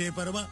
டே பரமா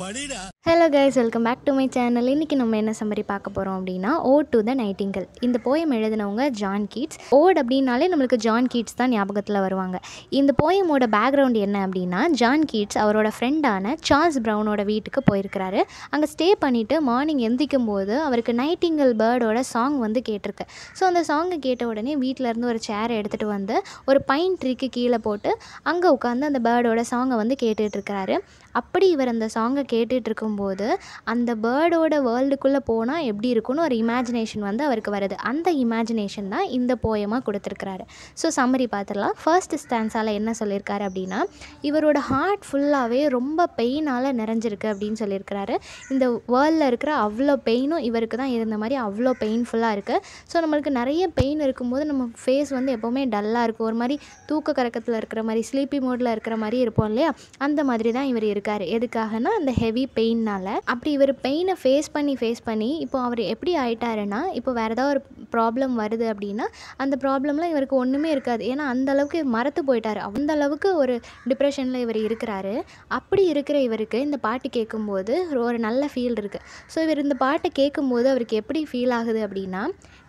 படிடா hello guys welcome back to my channel இன்றைக்கி நம்ம என்ன சம்மரி பார்க்க போகிறோம் அப்படின்னா ஓ டு த நைட்டிங்கல் இந்த போயம் எழுதினவங்க ஜான் கீட்ஸ் ஓட் அப்படின்னாலே நம்மளுக்கு ஜான் கீட்ஸ் தான் ஞாபகத்தில் வருவாங்க இந்த போயமோட பேக்ரவுண்ட் என்ன அப்படின்னா ஜான் கீட்ஸ் அவரோட ஃப்ரெண்டான சார்ஸ் ப்ரௌனோட வீட்டுக்கு போயிருக்கிறாரு அங்கே ஸ்டே பண்ணிவிட்டு மார்னிங் எந்திக்கும் போது அவருக்கு நைட்டிங்கல் பேர்டோட சாங் வந்து கேட்டிருக்கு ஸோ அந்த சாங்கை கேட்ட உடனே வீட்டிலேருந்து ஒரு சேரை எடுத்துகிட்டு வந்து ஒரு பைன் ட்ரீக்கு கீழே போட்டு அங்கே உட்காந்து அந்த பேர்டோட சாங்கை வந்து கேட்டுட்ருக்கிறாரு அப்படி இவர் அந்த சாங்கை கேட்டுட்ருக்கும் பார்க்கும்போது அந்த பேர்டோட வேர்ல்டுக்குள்ளே போனால் எப்படி இருக்கும்னு ஒரு இமேஜினேஷன் வந்து அவருக்கு வருது அந்த இமேஜினேஷன் தான் இந்த போயமாக கொடுத்துருக்குறாரு ஸோ சம்மரி பார்த்துடலாம் ஃபர்ஸ்ட் ஸ்டான்ஸால் என்ன சொல்லியிருக்காரு அப்படின்னா இவரோட ஹார்ட் ஃபுல்லாகவே ரொம்ப பெயினால் நிறைஞ்சிருக்கு அப்படின்னு சொல்லியிருக்கிறாரு இந்த வேர்ல்டில் இருக்கிற அவ்வளோ பெயினும் இவருக்கு தான் இருந்த மாதிரி அவ்வளோ பெயின்ஃபுல்லாக இருக்குது ஸோ நம்மளுக்கு நிறைய பெயின் இருக்கும்போது நம்ம ஃபேஸ் வந்து எப்போவுமே டல்லாக இருக்கும் ஒரு மாதிரி தூக்க கறக்கத்தில் இருக்கிற மாதிரி ஸ்லீப்பி மோடில் இருக்கிற மாதிரி இருப்போம் இல்லையா அந்த மாதிரி தான் இவர் இருக்கார் எதுக்காகனா அந்த ஹெவி பெயின் பெயின்னால் அப்படி இவர் பெயினை ஃபேஸ் பண்ணி ஃபேஸ் பண்ணி இப்போ அவர் எப்படி ஆயிட்டாருன்னா இப்போ வேறு ஏதாவது ஒரு ப்ராப்ளம் வருது அப்படின்னா அந்த ப்ராப்ளம்லாம் இவருக்கு ஒன்றுமே இருக்காது ஏன்னா அந்தளவுக்கு மறத்து போயிட்டார் அந்த அளவுக்கு ஒரு டிப்ரெஷனில் இவர் இருக்கிறாரு அப்படி இருக்கிற இவருக்கு இந்த பாட்டு கேட்கும்போது ஒரு நல்ல ஃபீல் இருக்குது ஸோ இவர் இந்த பாட்டை கேட்கும்போது அவருக்கு எப்படி ஃபீல் ஆகுது அப்படின்னா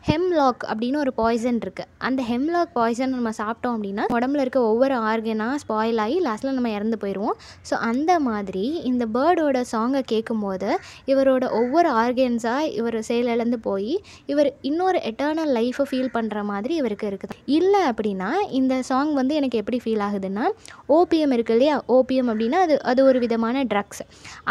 ஹெம்லாக் அப்படின்னு ஒரு பாய்சன் இருக்குது அந்த ஹெம்லாக் பாய்சன் நம்ம சாப்பிட்டோம் அப்படின்னா உடம்புல இருக்க ஒவ்வொரு ஆர்கனாக ஸ்பாயில் ஆகி லாஸ்ட்டில் நம்ம இறந்து போயிடுவோம் ஸோ அந்த மாதிரி இந்த பேர்டோட சாங்கை கேட்கும்போது இவரோட ஒவ்வொரு ஆர்கன்ஸாக இவர் செயலிழந்து போய் இவர் இன்னொரு எட்டர்னல் லைஃப்பை ஃபீல் பண்ணுற மாதிரி இவருக்கு இருக்குது இல்லை அப்படின்னா இந்த சாங் வந்து எனக்கு எப்படி ஃபீல் ஆகுதுன்னா ஓபிஎம் இருக்குது இல்லையா ஓபிஎம் அப்படின்னா அது அது ஒரு விதமான ட்ரக்ஸ்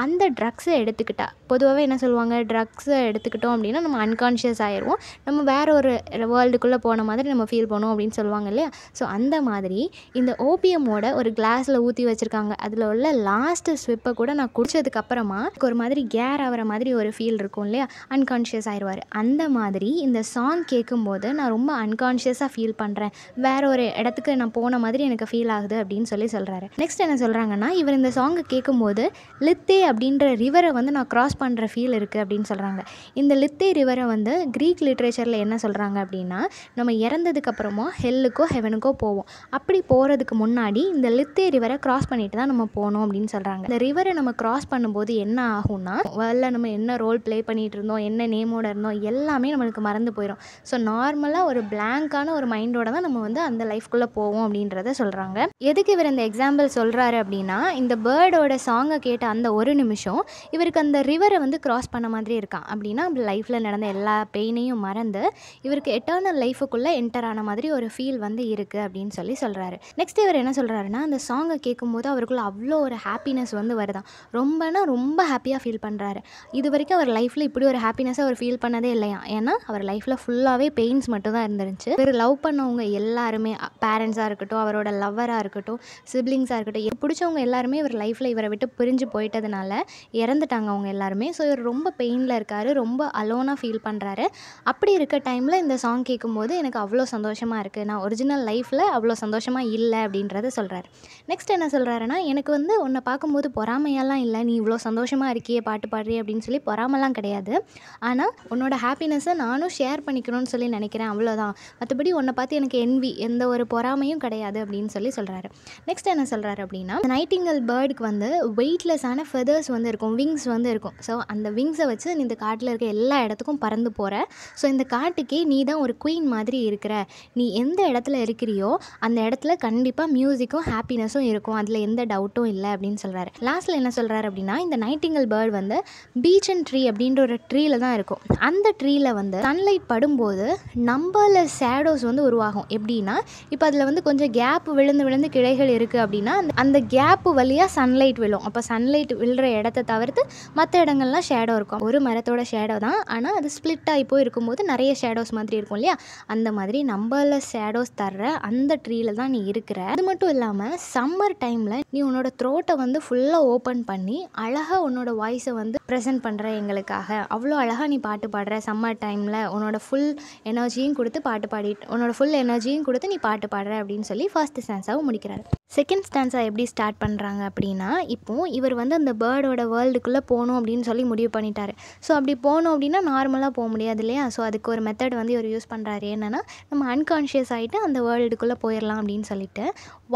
அந்த ட்ரக்ஸை எடுத்துக்கிட்டால் பொதுவாகவே என்ன சொல்லுவாங்க ட்ரக்ஸை எடுத்துக்கிட்டோம் அப்படின்னா நம்ம அன்கான்ஷியஸ் ஆயிடுவோம் நம்ம நம்ம வேறு ஒரு வேர்ல்டுக்குள்ளே போன மாதிரி நம்ம ஃபீல் பண்ணோம் அப்படின்னு சொல்லுவாங்க இல்லையா ஸோ அந்த மாதிரி இந்த ஓபியமோட ஒரு கிளாஸில் ஊற்றி வச்சுருக்காங்க அதில் உள்ள லாஸ்ட்டு ஸ்விப்பை கூட நான் குடித்ததுக்கப்புறமா ஒரு மாதிரி கேர் ஆகிற மாதிரி ஒரு ஃபீல் இருக்கும் இல்லையா அன்கான்ஷியஸ் ஆயிடுவார் அந்த மாதிரி இந்த சாங் கேட்கும்போது நான் ரொம்ப அன்கான்ஷியஸாக ஃபீல் பண்ணுறேன் வேற ஒரு இடத்துக்கு நான் போன மாதிரி எனக்கு ஃபீல் ஆகுது அப்படின்னு சொல்லி சொல்கிறாரு நெக்ஸ்ட் என்ன சொல்கிறாங்கன்னா இவர் இந்த சாங்கை கேட்கும்போது லித்தே அப்படின்ற ரிவரை வந்து நான் க்ராஸ் பண்ணுற ஃபீல் இருக்குது அப்படின்னு சொல்கிறாங்க இந்த லித்தே ரிவரை வந்து க்ரீக் லிட்ரேச்சரில் வரலாற்றில் என்ன சொல்கிறாங்க அப்படின்னா நம்ம இறந்ததுக்கப்புறமா ஹெல்லுக்கோ ஹெவனுக்கோ போவோம் அப்படி போகிறதுக்கு முன்னாடி இந்த லித்தே ரிவரை கிராஸ் பண்ணிட்டு தான் நம்ம போகணும் அப்படின்னு சொல்கிறாங்க இந்த ரிவரை நம்ம கிராஸ் பண்ணும்போது என்ன ஆகும்னா வரல நம்ம என்ன ரோல் ப்ளே பண்ணிகிட்டு இருந்தோம் என்ன நேமோட இருந்தோம் எல்லாமே நம்மளுக்கு மறந்து போயிடும் ஸோ நார்மலாக ஒரு பிளாங்கான ஒரு மைண்டோட தான் நம்ம வந்து அந்த லைஃப்குள்ளே போவோம் அப்படின்றத சொல்கிறாங்க எதுக்கு இவர் இந்த எக்ஸாம்பிள் சொல்கிறாரு அப்படின்னா இந்த பேர்டோட சாங்கை கேட்ட அந்த ஒரு நிமிஷம் இவருக்கு அந்த ரிவரை வந்து கிராஸ் பண்ண மாதிரி இருக்கான் அப்படின்னா லைஃப்பில் நடந்த எல்லா பெயினையும் மறந்து இவருக்கு எட்டர்னல் லைஃபுக்குள்ளே என்டர் ஆன மாதிரி ஒரு ஃபீல் வந்து இருக்குது அப்படின்னு சொல்லி சொல்கிறாரு நெக்ஸ்ட் இவர் என்ன சொல்கிறாருன்னா அந்த சாங்கை கேட்கும்போது அவருக்குள்ள அவ்வளோ ஒரு ஹாப்பினஸ் வந்து வருதான் ரொம்பனா ரொம்ப ஹாப்பியாக ஃபீல் பண்ணுறாரு இது வரைக்கும் அவர் லைஃப்பில் இப்படி ஒரு ஹாப்பினஸ்ஸாக அவர் ஃபீல் பண்ணதே இல்லையா ஏன்னா அவர் லைஃப்பில் ஃபுல்லாகவே பெயின்ஸ் மட்டும்தான் இருந்துருச்சு இவர் லவ் பண்ணவங்க எல்லாருமே பேரண்ட்ஸாக இருக்கட்டும் அவரோட லவ்வராக இருக்கட்டும் சிப்ளிங்ஸாக இருக்கட்டும் பிடிச்சவங்க எல்லாருமே இவர் லைஃப்பில் இவரை விட்டு பிரிஞ்சு போயிட்டதுனால இறந்துட்டாங்க அவங்க எல்லாருமே ஸோ இவர் ரொம்ப பெயினில் இருக்கார் ரொம்ப அலோனாக ஃபீல் பண்ணுறாரு அப்படி இருக்க இருக்க டைமில் இந்த சாங் கேட்கும்போது எனக்கு அவ்வளோ சந்தோஷமாக இருக்குது நான் ஒரிஜினல் லைஃப்பில் அவ்வளோ சந்தோஷமாக இல்லை அப்படின்றத சொல்கிறார் நெக்ஸ்ட் என்ன சொல்கிறாருன்னா எனக்கு வந்து உன்னை பார்க்கும்போது பொறாமையெல்லாம் இல்லை நீ இவ்வளோ சந்தோஷமாக இருக்கியே பாட்டு பாடுறிய அப்படின்னு சொல்லி பொறாமலாம் கிடையாது ஆனால் உன்னோட ஹாப்பினஸ்ஸை நானும் ஷேர் பண்ணிக்கணும்னு சொல்லி நினைக்கிறேன் அவ்வளோதான் மற்றபடி உன்னை பார்த்து எனக்கு என்வி எந்த ஒரு பொறாமையும் கிடையாது அப்படின்னு சொல்லி சொல்கிறாரு நெக்ஸ்ட் என்ன சொல்கிறாரு அப்படின்னா நைட்டிங்கல் பேர்டுக்கு வந்து வெயிட்லெஸ்ஸான ஃபெதர்ஸ் வந்து இருக்கும் விங்ஸ் வந்து இருக்கும் ஸோ அந்த விங்ஸை வச்சு இந்த காட்டில் இருக்க எல்லா இடத்துக்கும் பறந்து போகிற ஸோ இந்த காட்டுக்கே நீ தான் ஒரு குயின் மாதிரி இருக்கிற நீ எந்த இடத்துல இருக்கிறியோ அந்த இடத்துல கண்டிப்பாக மியூசிக்கும் ஹாப்பினஸும் இருக்கும் அதில் எந்த டவுட்டும் இல்லை அப்படின்னு சொல்கிறாரு லாஸ்ட்டில் என்ன சொல்கிறாரு அப்படின்னா இந்த நைட்டிங்கல் பேர்ட் வந்து பீச் அண்ட் ட்ரீ அப்படின்ற ஒரு ட்ரீல தான் இருக்கும் அந்த ட்ரீயில் வந்து சன்லைட் படும்போது நம்மள ஷேடோஸ் வந்து உருவாகும் எப்படின்னா இப்போ அதில் வந்து கொஞ்சம் கேப் விழுந்து விழுந்து கிளைகள் இருக்குது அப்படின்னா அந்த அந்த கேப்பு வழியாக சன்லைட் விழும் அப்போ சன்லைட் விழுற இடத்த தவிர்த்து மற்ற இடங்கள்லாம் ஷேடோ இருக்கும் ஒரு மரத்தோட ஷேடோ தான் ஆனால் அது ஸ்பிளிட் ஆகி போய் இருக்கும்போது நிறைய நிறைய ஷேடோஸ் மாதிரி இருக்கும் இல்லையா அந்த மாதிரி நம்மள ஷேடோஸ் தர்ற அந்த ட்ரீயில் தான் நீ இருக்கிற அது மட்டும் இல்லாமல் சம்மர் டைமில் நீ உன்னோட த்ரோட்டை வந்து ஃபுல்லாக ஓப்பன் பண்ணி அழகாக உன்னோட வாய்ஸை வந்து ப்ரெசென்ட் பண்ணுற எங்களுக்காக அவ்வளோ அழகாக நீ பாட்டு பாடுற சம்மர் டைமில் உன்னோட ஃபுல் எனர்ஜியும் கொடுத்து பாட்டு பாடிட்டு உன்னோட ஃபுல் எனர்ஜியும் கொடுத்து நீ பாட்டு பாடுற அப்படின்னு சொல்லி ஃபர்ஸ்ட் சான்ஸாகவும் முடிக்கிறாரு செகண்ட் ஸ்டான்ஸாக எப்படி ஸ்டார்ட் பண்ணுறாங்க அப்படின்னா இப்போது இவர் வந்து அந்த பேர்டோட வேர்ல்டுக்குள்ளே போகணும் அப்படின்னு சொல்லி முடிவு பண்ணிட்டாரு ஸோ அப்படி போகணும் அப்படின்னா நார்மலாக போக முடியாது இல்லையா ஸோ அதுக்கு ஒரு மெத்தட் வந்து இவர் யூஸ் பண்ணுறாரு என்னென்னா நம்ம அன்கான்ஷியஸ் ஆகிட்டு அந்த வேர்ல்டுக்குள்ளே போயிடலாம் அப்படின்னு சொல்லிட்டு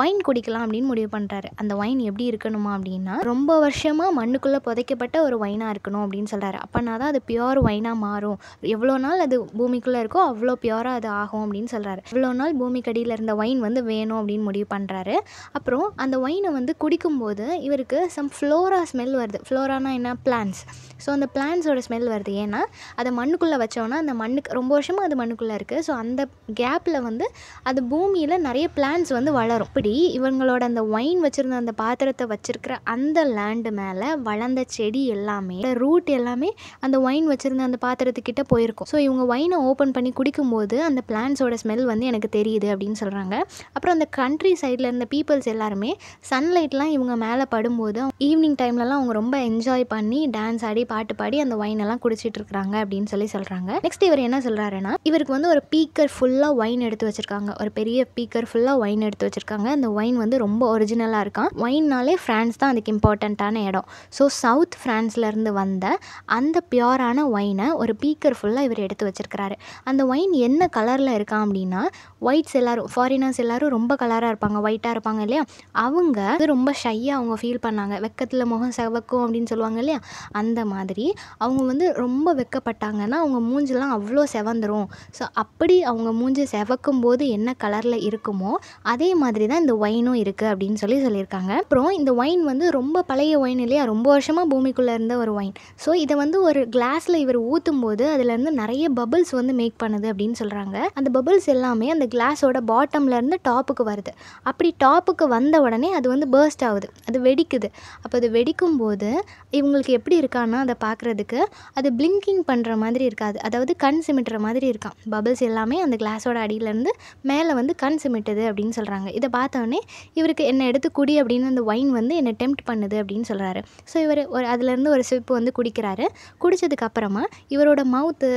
ஒயின் குடிக்கலாம் அப்படின்னு முடிவு பண்ணுறாரு அந்த ஒயின் எப்படி இருக்கணுமா அப்படின்னா ரொம்ப வருஷமாக மண்ணுக்குள்ளே புதைக்கப்பட்ட ஒரு ஒயினாக இருக்கணும் அப்படின்னு சொல்கிறாரு அப்போனா தான் அது பியோர் ஒயினாக மாறும் எவ்வளோ நாள் அது பூமிக்குள்ளே இருக்கோ அவ்வளோ பியோராக அது ஆகும் அப்படின்னு சொல்கிறாரு இவ்வளோ நாள் பூமிக்கடியில் இருந்த ஒயின் வந்து வேணும் அப்படின்னு முடிவு பண்ணுறாரு அப்புறம் அந்த ஒயினை வந்து குடிக்கும்போது இவருக்கு சம் ஃப்ளோரா ஸ்மெல் வருது ஃப்ளோரானா என்ன பிளான்ஸ் ஸோ அந்த பிளான்ஸோட ஸ்மெல் வருது ஏன்னா அதை மண்ணுக்குள்ளே வச்சோன்னா அந்த மண்ணுக்கு ரொம்ப வருஷமாக அது மண்ணுக்குள்ளே இருக்குது ஸோ அந்த கேப்பில் வந்து அது பூமியில் நிறைய பிளான்ஸ் வந்து வளரும் இப்படி இவங்களோட அந்த ஒயின் வச்சுருந்த அந்த பாத்திரத்தை வச்சுருக்கிற அந்த லேண்டு மேலே வளர்ந்த செடி எல்லாமே ரூட் எல்லாமே அந்த ஒயின் வச்சுருந்த அந்த பாத்திரத்துக்கிட்ட போயிருக்கும் ஸோ இவங்க ஒயினை ஓப்பன் பண்ணி குடிக்கும்போது அந்த பிளான்ஸோட ஸ்மெல் வந்து எனக்கு தெரியுது அப்படின்னு சொல்கிறாங்க அப்புறம் அந்த கண்ட்ரி சைடில் இருந்த பீப்புள் பீப்புள்ஸ் எல்லாருமே சன்லைட்லாம் இவங்க மேலே படும்போது ஈவினிங் டைம்லலாம் அவங்க ரொம்ப என்ஜாய் பண்ணி டான்ஸ் ஆடி பாட்டு பாடி அந்த ஒயின் எல்லாம் குடிச்சிட்டு இருக்கிறாங்க அப்படின்னு சொல்லி சொல்கிறாங்க நெக்ஸ்ட் இவர் என்ன சொல்கிறாருன்னா இவருக்கு வந்து ஒரு பீக்கர் ஃபுல்லாக ஒயின் எடுத்து வச்சுருக்காங்க ஒரு பெரிய பீக்கர் ஃபுல்லாக ஒயின் எடுத்து வச்சுருக்காங்க அந்த ஒயின் வந்து ரொம்ப ஒரிஜினலாக இருக்கான் ஒயின்னாலே ஃப்ரான்ஸ் தான் அதுக்கு இம்பார்ட்டண்ட்டான இடம் ஸோ சவுத் ஃப்ரான்ஸ்லேருந்து வந்த அந்த பியோரான ஒயினை ஒரு பீக்கர் ஃபுல்லாக இவர் எடுத்து வச்சுருக்கிறாரு அந்த ஒயின் என்ன கலரில் இருக்கான் அப்படின்னா ஒயிட்ஸ் எல்லோரும் ஃபாரினர்ஸ் எல்லோரும் ரொம்ப கலராக இருப்பாங்க ஒயிட்டாக இருப்பாங்க இருப்பாங்க இல்லையா அவங்க ரொம்ப ஷையாக அவங்க ஃபீல் பண்ணாங்க வெக்கத்தில் முகம் செவக்கும் அப்படின்னு சொல்லுவாங்க இல்லையா அந்த மாதிரி அவங்க வந்து ரொம்ப வெக்கப்பட்டாங்கன்னா அவங்க மூஞ்சிலாம் அவ்வளோ செவந்துடும் ஸோ அப்படி அவங்க மூஞ்சி செவக்கும் போது என்ன கலரில் இருக்குமோ அதே மாதிரி தான் இந்த ஒயினும் இருக்குது அப்படின்னு சொல்லி சொல்லியிருக்காங்க அப்புறம் இந்த ஒயின் வந்து ரொம்ப பழைய ஒயின் இல்லையா ரொம்ப வருஷமாக பூமிக்குள்ளே இருந்த ஒரு ஒயின் ஸோ இதை வந்து ஒரு கிளாஸில் இவர் ஊற்றும் போது அதுலேருந்து நிறைய பபிள்ஸ் வந்து மேக் பண்ணுது அப்படின்னு சொல்கிறாங்க அந்த பபிள்ஸ் எல்லாமே அந்த கிளாஸோட பாட்டம்லேருந்து டாப்புக்கு வருது அப்படி டாப் டாப்புக்கு வந்த உடனே அது வந்து பேர்ஸ்ட் ஆகுது அது வெடிக்குது அப்போ அது வெடிக்கும் போது இவங்களுக்கு எப்படி இருக்கான்னா அதை பார்க்குறதுக்கு அது பிளிங்கிங் பண்ணுற மாதிரி இருக்காது அதாவது கண் சிமிட்டுற மாதிரி இருக்கான் பபிள்ஸ் எல்லாமே அந்த கிளாஸோட அடியிலேருந்து மேலே வந்து கண் சிமிட்டுது அப்படின்னு சொல்கிறாங்க இதை பார்த்தோன்னே இவருக்கு என்னை எடுத்து குடி அப்படின்னு அந்த ஒயின் வந்து என்னை டெம்ப்ட் பண்ணுது அப்படின்னு சொல்கிறாரு ஸோ இவர் ஒரு அதுலேருந்து ஒரு சிப்பு வந்து குடிக்கிறாரு குடித்ததுக்கப்புறமா இவரோட மவுத்து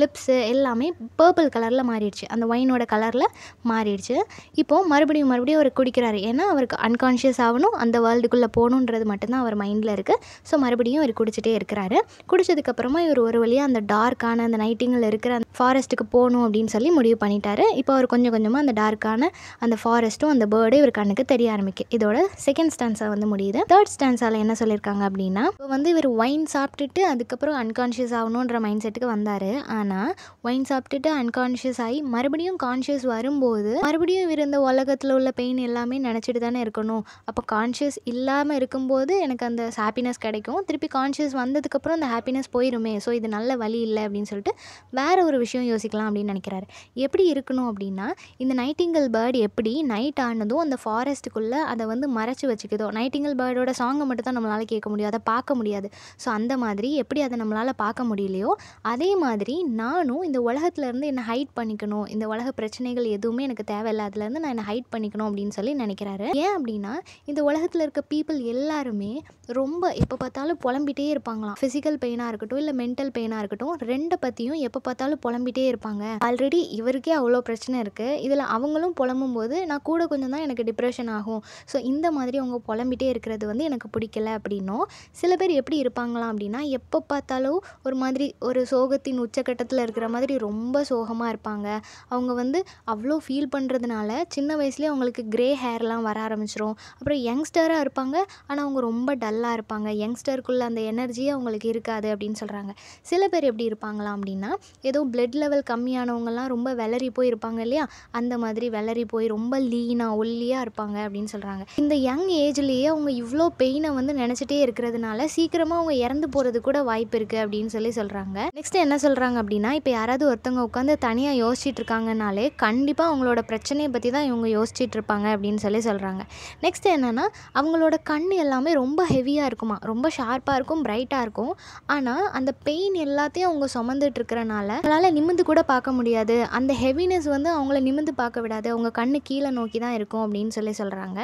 லிப்ஸு எல்லாமே பர்பிள் கலரில் மாறிடுச்சு அந்த ஒயினோட கலரில் மாறிடுச்சு இப்போது மறுபடியும் மறுபடியும் அவர் குடிக்கிறாரு ஏன்னா அவருக்கு அன்கான்ஷியஸ் ஆகணும் அந்த வேர்ல்டுக்குள்ளே போகணுன்றது மட்டும்தான் அவர் மைண்டில் இருக்குது ஸோ மறுபடியும் இவர் குடிச்சிட்டே இருக்கிறாரு குடிச்சதுக்கப்புறமா இவர் ஒரு வழியாக அந்த டார்க்கான அந்த நைட்டிங்கில் இருக்கிற அந்த ஃபாரஸ்ட்டுக்கு போகணும் அப்படின்னு சொல்லி முடிவு பண்ணிட்டாரு இப்போ அவர் கொஞ்சம் கொஞ்சமாக அந்த டார்க்கான அந்த ஃபாரஸ்ட்டும் அந்த பேர்டும் இவர் கண்ணுக்கு தெரிய ஆரம்பிக்கும் இதோட செகண்ட் ஸ்டான்ஸாக வந்து முடியுது தேர்ட் ஸ்டான்ஸால் என்ன சொல்லியிருக்காங்க அப்படின்னா இப்போ வந்து இவர் ஒயின் சாப்பிட்டுட்டு அதுக்கப்புறம் அன்கான்ஷியஸ் ஆகணுன்ற மைண்ட் செட்டுக்கு வந்தார் ஆனால் ஒயின் சாப்பிட்டுட்டு அன்கான்ஷியஸ் ஆகி மறுபடியும் கான்ஷியஸ் வரும்போது மறுபடியும் இருந்த உலகத்தில் உள்ள பெயின் எல்லாமே நினச்சிட்டு தானே இருக்கணும் அப்போ கான்ஷியஸ் இல்லாமல் இருக்கும்போது எனக்கு அந்த ஹாப்பினஸ் கிடைக்கும் திருப்பி கான்ஷியஸ் வந்ததுக்கப்புறம் அந்த ஹாப்பினஸ் போயிருமே ஸோ இது நல்ல வழி இல்லை அப்படின்னு சொல்லிட்டு வேறு ஒரு விஷயம் யோசிக்கலாம் அப்படின்னு நினைக்கிறாரு எப்படி இருக்கணும் அப்படின்னா இந்த நைட்டிங்கல் பேர்டு எப்படி நைட் ஆனதும் அந்த ஃபாரஸ்ட்டுக்குள்ளே அதை வந்து மறைச்சி வச்சுக்கிதோ நைட்டிங்கல் பேர்டோட சாங்கை மட்டும் தான் நம்மளால் கேட்க முடியும் அதை பார்க்க முடியாது ஸோ அந்த மாதிரி எப்படி அதை நம்மளால் பார்க்க முடியலையோ அதே மாதிரி நானும் இந்த உலகத்துலேருந்து என்னை ஹைட் பண்ணிக்கணும் இந்த உலக பிரச்சனைகள் எதுவுமே எனக்கு தேவையில்லை அதுலேருந்து நான் என்னை ஹைட் பண்ணிக்கணும் அப்படின்னு சொல்லி நினைக்கிறாரு ஏன் அப்படின்னா இந்த உலகத்தில் இருக்க பீப்புள் எல்லாருமே ரொம்ப எப்போ பார்த்தாலும் புலம்பிகிட்டே இருப்பாங்களாம் ஃபிசிக்கல் பெயினாக இருக்கட்டும் இல்லை மென்டல் பெயினாக இருக்கட்டும் ரெண்டை பற்றியும் எப்போ பார்த்தாலும் புலம்பிகிட்டே இருப்பாங்க ஆல்ரெடி இவருக்கே அவ்வளோ பிரச்சனை இருக்குது இதில் அவங்களும் புலம்பும் போது நான் கூட கொஞ்சம் தான் எனக்கு டிப்ரெஷன் ஆகும் ஸோ இந்த மாதிரி அவங்க புலம்பிகிட்டே இருக்கிறது வந்து எனக்கு பிடிக்கல அப்படின்னும் சில பேர் எப்படி இருப்பாங்களாம் அப்படின்னா எப்போ பார்த்தாலும் ஒரு மாதிரி ஒரு சோகத்தின் உச்சக்கட்ட கட்டத்தில் இருக்கிற மாதிரி ரொம்ப சோகமாக இருப்பாங்க அவங்க வந்து அவ்வளோ ஃபீல் பண்ணுறதுனால சின்ன வயசுலேயே அவங்களுக்கு க்ரே ஹேர்லாம் வர ஆரம்பிச்சிரும் அப்புறம் யங்ஸ்டராக இருப்பாங்க ஆனால் அவங்க ரொம்ப டல்லாக இருப்பாங்க யங்ஸ்டருக்குள்ளே அந்த எனர்ஜியே அவங்களுக்கு இருக்காது அப்படின்னு சொல்கிறாங்க சில பேர் எப்படி இருப்பாங்களாம் அப்படின்னா ஏதோ பிளட் லெவல் கம்மியானவங்கலாம் ரொம்ப வெளரி போய் இருப்பாங்க இல்லையா அந்த மாதிரி வெளரி போய் ரொம்ப லீனாக ஒல்லியாக இருப்பாங்க அப்படின்னு சொல்கிறாங்க இந்த யங் ஏஜ்லேயே அவங்க இவ்வளோ பெயினை வந்து நினச்சிட்டே இருக்கிறதுனால சீக்கிரமாக அவங்க இறந்து போகிறது கூட வாய்ப்பு இருக்குது அப்படின்னு சொல்லி சொல்கிறாங்க நெக்ஸ்ட் என்ன சொல்கிறாங்க அப்படின்னா இப்போ யாராவது ஒருத்தவங்க உட்காந்து தனியாக யோசிச்சுட்டு இருக்காங்கனாலே கண்டிப்பாக அவங்களோட பிரச்சனையை பற்றி தான் இவங்க யோசிச்சுட்டு இருப்பாங்க அப்படின்னு சொல்லி சொல்கிறாங்க நெக்ஸ்ட் என்னென்னா அவங்களோட கண் எல்லாமே ரொம்ப ஹெவியாக இருக்குமா ரொம்ப ஷார்ப்பாக இருக்கும் பிரைட்டாக இருக்கும் ஆனால் அந்த பெயின் எல்லாத்தையும் அவங்க சுமந்துட்டு இருக்கிறனால அவங்களால் நிமிந்து கூட பார்க்க முடியாது அந்த ஹெவினஸ் வந்து அவங்கள நிமிந்து பார்க்க விடாது அவங்க கண் கீழே நோக்கி தான் இருக்கும் அப்படின்னு சொல்லி சொல்கிறாங்க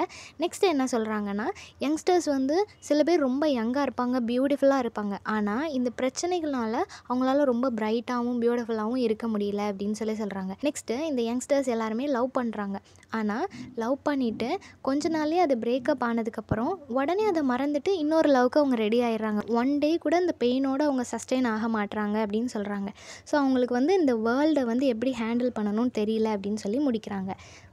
நெக்ஸ்ட் என்ன சொல்கிறாங்கன்னா யங்ஸ்டர்ஸ் வந்து சில பேர் ரொம்ப யங்காக இருப்பாங்க பியூட்டிஃபுல்லாக இருப்பாங்க ஆனால் இந்த பிரச்சனைகளால் அவங்களால ரொம்ப பிரைட் க்யூட்டாகவும் பியூட்டிஃபுல்லாகவும் இருக்க முடியல அப்படின்னு சொல்லி சொல்கிறாங்க நெக்ஸ்ட்டு இந்த யங்ஸ்டர்ஸ் எல்லாருமே லவ் பண்ணுறாங்க ஆனால் லவ் பண்ணிவிட்டு கொஞ்ச நாளே அது பிரேக்கப் ஆனதுக்கப்புறம் உடனே அதை மறந்துட்டு இன்னொரு லவ்க்கு அவங்க ரெடி ஆகிடுறாங்க ஒன் டே கூட அந்த பெயினோடு அவங்க சஸ்டெயின் ஆக மாட்டுறாங்க அப்படின்னு சொல்கிறாங்க ஸோ அவங்களுக்கு வந்து இந்த வேர்ல்டை வந்து எப்படி ஹேண்டில் பண்ணணும்னு தெரியல அப்படின்னு சொல்லி முடிக்கிறாங்க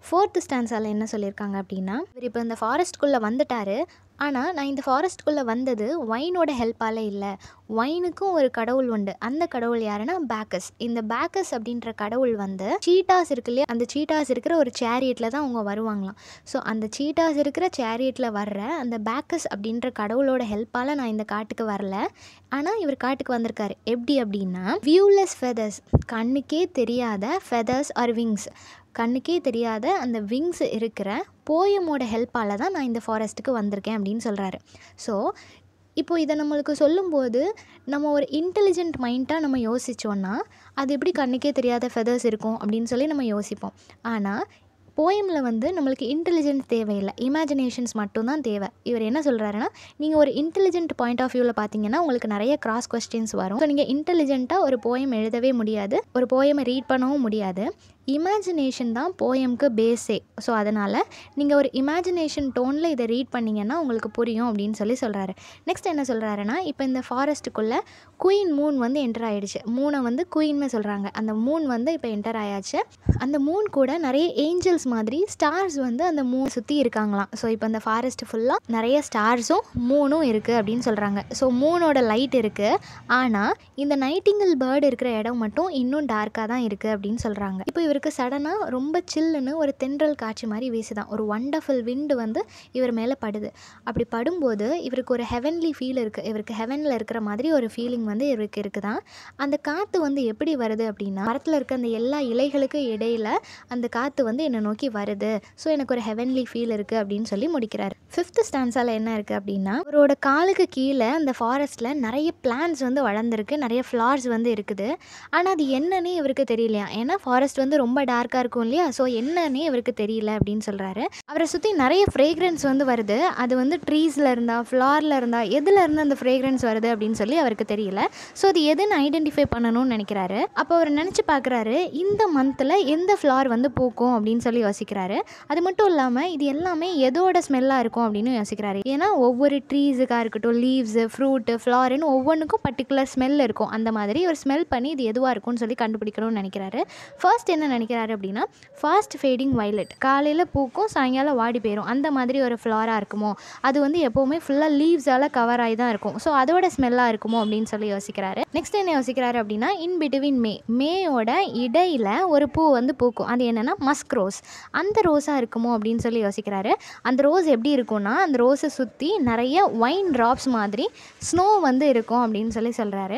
ஃபோர்த்து ஸ்டான்ஸால் என்ன சொல்லியிருக்காங்க அப்படின்னா இவர் இப்போ இந்த ஃபாரஸ்ட்குள்ளே வந்துட்டார் ஆனால் நான் இந்த ஃபாரஸ்ட்குள்ளே வந்தது ஒயினோட ஹெல்ப்பால் இல்லை ஒயினுக்கும் ஒரு கடவுள் உண்டு அந்த கடவுள் யாருன்னா பேக்கஸ் இந்த பேக்கஸ் அப்படின்ற கடவுள் வந்து சீட்டாஸ் இருக்கு இல்லையா அந்த சீட்டாஸ் இருக்கிற ஒரு சேரியட்டில் தான் அவங்க வருவாங்களாம் ஸோ அந்த சீட்டாஸ் இருக்கிற சேரியட்டில் வர்ற அந்த பேக்கஸ் அப்படின்ற கடவுளோட ஹெல்ப்பால் நான் இந்த காட்டுக்கு வரல ஆனால் இவர் காட்டுக்கு வந்திருக்காரு எப்படி அப்படின்னா வியூலெஸ் ஃபெதர்ஸ் கண்ணுக்கே தெரியாத ஃபெதர்ஸ் ஆர் விங்ஸ் கண்ணுக்கே தெரியாத அந்த விங்ஸ் இருக்கிற போயமோட ஹெல்ப்பால் தான் நான் இந்த ஃபாரஸ்ட்டுக்கு வந்திருக்கேன் அப்படின்னு சொல்கிறாரு ஸோ இப்போது இதை நம்மளுக்கு சொல்லும்போது நம்ம ஒரு இன்டெலிஜென்ட் மைண்டாக நம்ம யோசித்தோன்னா அது எப்படி கண்ணுக்கே தெரியாத ஃபெதர்ஸ் இருக்கும் அப்படின்னு சொல்லி நம்ம யோசிப்போம் ஆனால் போயமில் வந்து நம்மளுக்கு இன்டெலிஜென்ஸ் தேவையில்லை இமேஜினேஷன்ஸ் மட்டும்தான் தேவை இவர் என்ன சொல்கிறாருன்னா நீங்கள் ஒரு இன்டெலிஜென்ட் பாயிண்ட் ஆஃப் வியூவில் பார்த்தீங்கன்னா உங்களுக்கு நிறைய கிராஸ் கொஸ்டின்ஸ் வரும் ஸோ நீங்கள் இன்டெலிஜென்ட்டாக ஒரு போயம் எழுதவே முடியாது ஒரு போயமை ரீட் பண்ணவும் முடியாது இமேஜினேஷன் தான் போயம்க்கு பேஸே ஸோ அதனால் நீங்கள் ஒரு இமேஜினேஷன் டோனில் இதை ரீட் பண்ணிங்கன்னா உங்களுக்கு புரியும் அப்படின்னு சொல்லி சொல்கிறாரு நெக்ஸ்ட் என்ன சொல்கிறாருன்னா இப்போ இந்த ஃபாரஸ்ட்டுக்குள்ளே குயின் மூன் வந்து என்டர் ஆகிடுச்சு மூனை வந்து குயின்னு சொல்கிறாங்க அந்த மூன் வந்து இப்போ என்டர் ஆயாச்சு அந்த மூன் கூட நிறைய ஏஞ்சல்ஸ் மாதிரி ஸ்டார்ஸ் வந்து அந்த மூணு சுற்றி இருக்காங்களாம் ஸோ இப்போ அந்த ஃபாரஸ்ட் ஃபுல்லாக நிறைய ஸ்டார்ஸும் மூணும் இருக்குது அப்படின்னு சொல்கிறாங்க ஸோ மூணோட லைட் இருக்குது ஆனால் இந்த நைட்டிங்கல் பேர்டு இருக்கிற இடம் மட்டும் இன்னும் டார்க்காக தான் இருக்குது அப்படின்னு சொல்கிறாங்க இப்போ இவருக்கு சடனாக ரொம்ப சில்லுன்னு ஒரு தென்றல் காட்சி மாதிரி வீசுதான் ஒரு ஒண்டர்ஃபுல் விண்டு வந்து இவர் மேலே படுது அப்படி படும்போது இவருக்கு ஒரு ஹெவன்லி ஃபீல் இருக்குது இவருக்கு ஹெவனில் இருக்கிற மாதிரி ஒரு ஃபீலிங் வந்து இவருக்கு இருக்குதான் அந்த காற்று வந்து எப்படி வருது அப்படின்னா மரத்தில் இருக்க அந்த எல்லா இலைகளுக்கும் இடையில் அந்த காற்று வந்து என்னை நோக்கி வருது ஸோ எனக்கு ஒரு ஹெவன்லி ஃபீல் இருக்குது அப்படின்னு சொல்லி முடிக்கிறார் ஃபிஃப்த் ஸ்டான்ஸால் என்ன இருக்குது அப்படின்னா அவரோட காலுக்கு கீழே அந்த ஃபாரஸ்ட்டில் நிறைய பிளான்ஸ் வந்து வளர்ந்துருக்கு நிறைய ஃப்ளார்ஸ் வந்து இருக்குது ஆனால் அது என்னன்னே இவருக்கு தெரியலையா ஏன்னா ஃபாரஸ்ட் வந்து ரொம்ப டார்க்காக இருக்கும் இல்லையா ஸோ என்னன்னே இவருக்கு தெரியல அப்படின்னு சொல்கிறாரு அவரை சுற்றி நிறைய ஃப்ரேக்ரன்ஸ் வந்து வருது அது வந்து ட்ரீஸில் இருந்தால் ஃப்ளாரில் இருந்தால் எதில் இருந்து அந்த ஃப்ரேக்ரன்ஸ் வருது அப்படின்னு சொல்லி அவருக்கு தெரியல ஸோ அது எதுன்னு ஐடென்டிஃபை பண்ணணும்னு நினைக்கிறாரு அப்போ அவர் நினச்சி பார்க்குறாரு இந்த மந்தில் எந்த ஃப்ளார் வந்து பூக்கும் அப்படின்னு சொல்லி யோசிக்கிறாரு அது மட்டும் இல்லாமல் இது எல்லாமே எதோட ஸ்மெல்லாக இருக்கும் அப்படின்னு யோசிக்கிறாரு ஏன்னா ஒவ்வொரு ட்ரீஸுக்காக இருக்கட்டும் லீவ்ஸு ஃப்ரூட்டு ஃப்ளார்னு ஒவ்வொன்றுக்கும் பர்டிகுலர் ஸ்மெல் இருக்கும் அந்த மாதிரி ஒரு ஸ்மெல் பண்ணி இது எதுவாக இருக்கும்னு சொல்லி கண்டுபிடிக்கணும்னு நினைக்கிறாரு ஃபர்ஸ்ட் என்ன நினைக்கிறாரு அப்படின்னா ஃபாஸ்ட் ஃபேடிங் வைலட் காலையில் பூக்கும் சாயங்காலம் வாடி போயிடும் அந்த மாதிரி ஒரு ஃப்ளாராக இருக்குமோ அது வந்து எப்போவுமே ஃபுல்லாக லீவ்ஸால் கவர் ஆகி தான் இருக்கும் ஸோ அதோட ஸ்மெல்லாக இருக்குமோ அப்படின்னு சொல்லி யோசிக்கிறாரு நெக்ஸ்ட் என்ன யோசிக்கிறாரு அப்படின்னா இன் பிட்வீன் மே மேயோட இடையில் ஒரு பூ வந்து பூக்கும் அது என்னென்னா மஸ்க் ரோஸ் அந்த ரோஸாக இருக்குமோ அப்படின்னு சொல்லி யோசிக்கிறாரு அந்த ரோஸ் எப்படி இருக்கும் இருக்கும்னா அந்த ரோஸை சுற்றி நிறைய ஒயின் ட்ராப்ஸ் மாதிரி ஸ்னோ வந்து இருக்கும் அப்படின்னு சொல்லி சொல்கிறாரு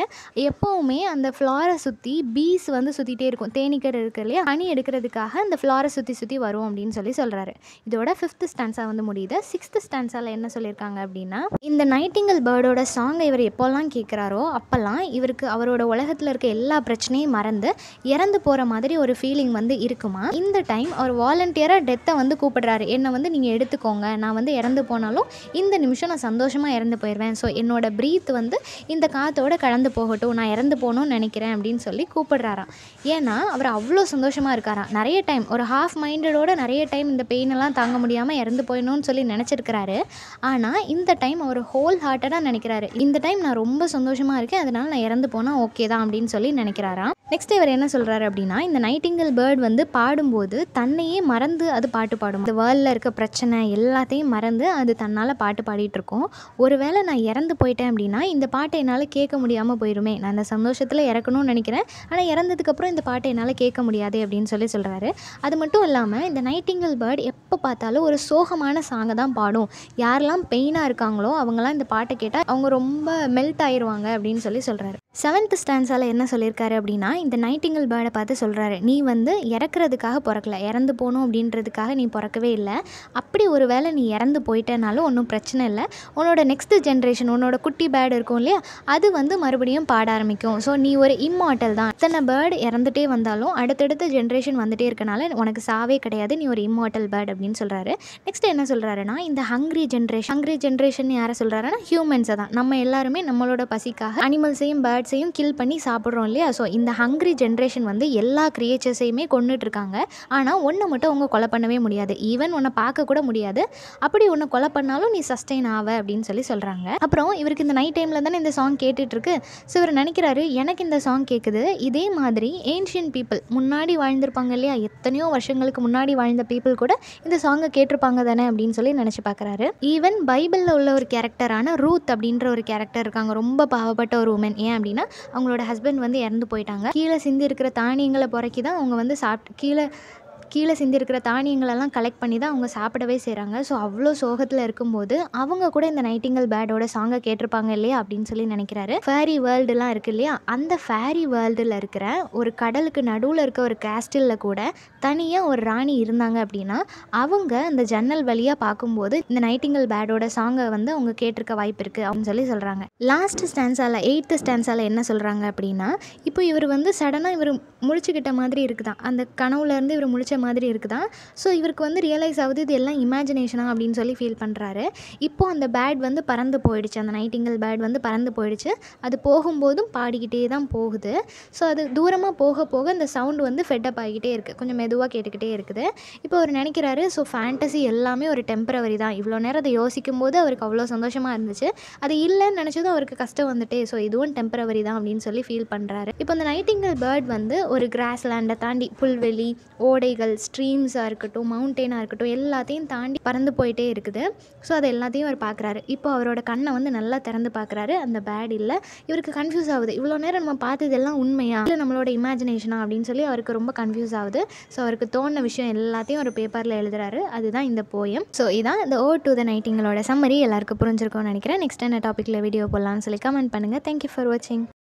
எப்போவுமே அந்த ஃப்ளாரை சுற்றி பீஸ் வந்து சுற்றிட்டே இருக்கும் தேனீக்கர் இருக்கு இல்லையா ஹனி எடுக்கிறதுக்காக அந்த ஃப்ளாரை சுற்றி சுற்றி வரும் அப்படின்னு சொல்லி சொல்கிறாரு இதோட ஃபிஃப்த் ஸ்டான்ஸாக வந்து முடியுது சிக்ஸ்த் ஸ்டான்ஸாவில் என்ன சொல்லியிருக்காங்க அப்படின்னா இந்த நைட்டிங்கல் பேர்டோட சாங்கை இவர் எப்போல்லாம் கேட்குறாரோ அப்போல்லாம் இவருக்கு அவரோட உலகத்தில் இருக்க எல்லா பிரச்சனையும் மறந்து இறந்து போகிற மாதிரி ஒரு ஃபீலிங் வந்து இருக்குமா இந்த டைம் அவர் வாலண்டியராக டெத்தை வந்து கூப்பிடுறாரு என்னை வந்து நீங்கள் எடுத்துக்கோங்க நான் வந்து இறந்து போனாலும் இந்த நிமிஷம் நான் சந்தோஷமாக இறந்து போயிடுவேன் ஸோ என்னோடய ப்ரீத் வந்து இந்த காற்றோடு கலந்து போகட்டும் நான் இறந்து போகணும்னு நினைக்கிறேன் அப்படின்னு சொல்லி கூப்பிடுறாராம் ஏன்னா அவர் அவ்வளோ சந்தோஷமாக இருக்காராம் நிறைய டைம் ஒரு ஹாஃப் மைண்டடோட நிறைய டைம் இந்த பெயினெல்லாம் தாங்க முடியாமல் இறந்து போயிடணும்னு சொல்லி நினச்சிருக்கிறாரு ஆனால் இந்த டைம் அவர் ஹோல் ஹார்ட்டடாக நினைக்கிறாரு இந்த டைம் நான் ரொம்ப சந்தோஷமாக இருக்கேன் அதனால் நான் இறந்து போனால் ஓகே தான் அப்படின்னு சொல்லி நினைக்கிறாராம் நெக்ஸ்ட் இவர் என்ன சொல்கிறாரு அப்படின்னா இந்த நைட்டிங்கல் பேர்ட் வந்து பாடும்போது தன்னையே மறந்து அது பாட்டு பாடும் இந்த வேர்ல்டில் இருக்க பிரச்சனை எல்லாத்தையும் மறந்து மறந்து அது தன்னால் பாட்டு பாடிட்டுருக்கோம் ஒருவேளை நான் இறந்து போயிட்டேன் அப்படின்னா இந்த பாட்டை என்னால் கேட்க முடியாமல் போயிடுமே நான் அந்த சந்தோஷத்தில் இறக்கணும்னு நினைக்கிறேன் ஆனால் இறந்ததுக்கப்புறம் இந்த பாட்டை என்னால் கேட்க முடியாது அப்படின்னு சொல்லி சொல்கிறாரு அது மட்டும் இல்லாமல் இந்த நைட்டிங்கல் பேர்ட் எப்போ பார்த்தாலும் ஒரு சோகமான சாங்கை தான் பாடும் யாரெல்லாம் பெயினாக இருக்காங்களோ அவங்களாம் இந்த பாட்டை கேட்டால் அவங்க ரொம்ப மெல்ட் ஆயிடுவாங்க அப்படின்னு சொல்லி சொல்கிறாரு செவன்த் ஸ்டான்ஸால் என்ன சொல்லியிருக்காரு அப்படின்னா இந்த நைட்டிங்கல் பேர்டை பார்த்து சொல்கிறாரு நீ வந்து இறக்குறதுக்காக பிறக்கல இறந்து போகணும் அப்படின்றதுக்காக நீ பிறக்கவே இல்லை அப்படி ஒரு வேளை நீ இறந்து போயிட்டேனாலும் ஒன்றும் பிரச்சனை இல்லை உன்னோட நெக்ஸ்ட் ஜென்ரேஷன் உன்னோட குட்டி பேர்டு இருக்கும் இல்லையா அது வந்து மறுபடியும் பாட ஆரம்பிக்கும் ஸோ நீ ஒரு இம்மார்ட்டல் தான் இத்தனை பேர்டு இறந்துட்டே வந்தாலும் அடுத்தடுத்த ஜென்ரேஷன் வந்துட்டே இருக்கனால உனக்கு சாவே கிடையாது நீ ஒரு இம்மார்ட்டல் பேர்டு அப்படின்னு சொல்கிறாரு நெக்ஸ்ட் என்ன சொல்கிறாருன்னா இந்த ஹங்க்ரி ஜென்ரேஷன் ஹங்க்ரி ஜென்ரேஷன் யாரை சொல்கிறாருன்னா ஹியூமன்ஸை தான் நம்ம எல்லாருமே நம்மளோட பசிக்காக அனிமல்ஸையும் பேர்ட்ஸ் பேர்ட்ஸையும் கில் பண்ணி சாப்பிட்றோம் இல்லையா ஸோ இந்த ஹங்க்ரி ஜென்ரேஷன் வந்து எல்லா க்ரியேச்சர்ஸையுமே கொண்டுட்ருக்காங்க ஆனால் ஒன்று மட்டும் அவங்க கொலை பண்ணவே முடியாது ஈவன் உன்னை பார்க்க கூட முடியாது அப்படி உன்னை கொலை பண்ணாலும் நீ சஸ்டெயின் ஆவ அப்படின்னு சொல்லி சொல்கிறாங்க அப்புறம் இவருக்கு இந்த நைட் டைமில் தானே இந்த சாங் கேட்டுட்ருக்கு ஸோ இவர் நினைக்கிறாரு எனக்கு இந்த சாங் கேட்குது இதே மாதிரி ஏன்ஷியன் பீப்புள் முன்னாடி வாழ்ந்திருப்பாங்க இல்லையா எத்தனையோ வருஷங்களுக்கு முன்னாடி வாழ்ந்த பீப்புள் கூட இந்த சாங்கை கேட்டிருப்பாங்க தானே அப்படின்னு சொல்லி நினச்சி பார்க்குறாரு ஈவன் பைபிளில் உள்ள ஒரு கேரக்டரான ரூத் அப்படின்ற ஒரு கேரக்டர் இருக்காங்க ரொம்ப பாவப்பட்ட ஒரு உமன் ஏன் அப்படின்னா அவங்களோட ஹஸ்பண்ட் வந்து இறந்து போயிட்டாங்க கீழே சிந்தி இருக்கிற தானியங்களை பிறக்கி தான் அவங்க வந்து சாப்பிட்டு கீழே கீழே சிந்திருக்கிற தானியங்களெல்லாம் கலெக்ட் பண்ணி தான் அவங்க சாப்பிடவே செய்கிறாங்க ஸோ அவ்வளோ சோகத்தில் இருக்கும்போது அவங்க கூட இந்த நைட்டிங்கல் பேடோட சாங்கை கேட்டிருப்பாங்க இல்லையா அப்படின்னு சொல்லி நினைக்கிறாரு ஃபேரி வேர்ல்டுலாம் இருக்குது இல்லையா அந்த ஃபேரி வேர்ல்டில் இருக்கிற ஒரு கடலுக்கு நடுவில் இருக்க ஒரு கேஸ்டிலில் கூட தனியாக ஒரு ராணி இருந்தாங்க அப்படின்னா அவங்க அந்த ஜன்னல் வழியாக பார்க்கும்போது இந்த நைட்டிங்கல் பேடோட சாங்கை வந்து அவங்க கேட்டிருக்க வாய்ப்பு இருக்குது அப்படின்னு சொல்லி சொல்கிறாங்க லாஸ்ட் ஸ்டான்ஸால் எயித்து ஸ்டான்ஸால் என்ன சொல்கிறாங்க அப்படின்னா இப்போ இவர் வந்து சடனாக இவர் முழிச்சுக்கிட்ட மாதிரி இருக்குதான் அந்த கனவுலேருந்து இவர் முழிச்ச மாதிரி இருக்குதா ஸோ இவருக்கு வந்து ரியலைஸ் ஆகுது இது எல்லாம் இமேஜினேஷனாக அப்படின்னு சொல்லி ஃபீல் பண்ணுறாரு இப்போது அந்த பேட் வந்து பறந்து போயிடுச்சு அந்த நைட்டிங்கல் பேட் வந்து பறந்து போயிடுச்சு அது போகும்போதும் பாடிக்கிட்டே தான் போகுது ஸோ அது தூரமாக போக போக இந்த சவுண்டு வந்து ஃபெட்டப் ஆகிக்கிட்டே இருக்குது கொஞ்சம் மெதுவாக கேட்டுக்கிட்டே இருக்குது இப்போ அவர் நினைக்கிறாரு ஸோ ஃபேண்டசி எல்லாமே ஒரு டெம்பரவரி தான் இவ்வளோ நேரம் அதை யோசிக்கும் போது அவருக்கு அவ்வளோ சந்தோஷமாக இருந்துச்சு அது இல்லைன்னு நினச்சதும் அவருக்கு கஷ்டம் வந்துட்டே ஸோ இதுவும் டெம்பரவரி தான் அப்படின்னு சொல்லி ஃபீல் பண்ணுறாரு இப்போ அந்த நைட்டிங்கல் பேர்ட் வந்து ஒரு கிராஸ் லேண்டை தாண்டி புல்வெளி ஓடைகள் மலைகள் ஸ்ட்ரீம்ஸாக இருக்கட்டும் மவுண்டெயினாக இருக்கட்டும் எல்லாத்தையும் தாண்டி பறந்து போயிட்டே இருக்குது ஸோ அதை எல்லாத்தையும் அவர் பார்க்குறாரு இப்போ அவரோட கண்ணை வந்து நல்லா திறந்து பார்க்குறாரு அந்த பேட் இல்லை இவருக்கு கன்ஃபியூஸ் ஆகுது இவ்வளோ நேரம் நம்ம பார்த்தது எல்லாம் உண்மையா இல்லை நம்மளோட இமேஜினேஷனா அப்படின்னு சொல்லி அவருக்கு ரொம்ப கன்ஃபியூஸ் ஆகுது ஸோ அவருக்கு தோணுன விஷயம் எல்லாத்தையும் ஒரு பேப்பரில் எழுதுறாரு அதுதான் இந்த போயம் ஸோ இதான் இந்த ஓ டு த நைட்டிங்களோட சம்மரி எல்லாருக்கும் புரிஞ்சிருக்கோம்னு நினைக்கிறேன் நெக்ஸ்ட் என்ன டாப்பிக்கில் வீடியோ போடலாம்னு சொல்லி கமெண்ட் பண்ணுங்கள் தேங்க்யூ ஃபார் வாட்சிங்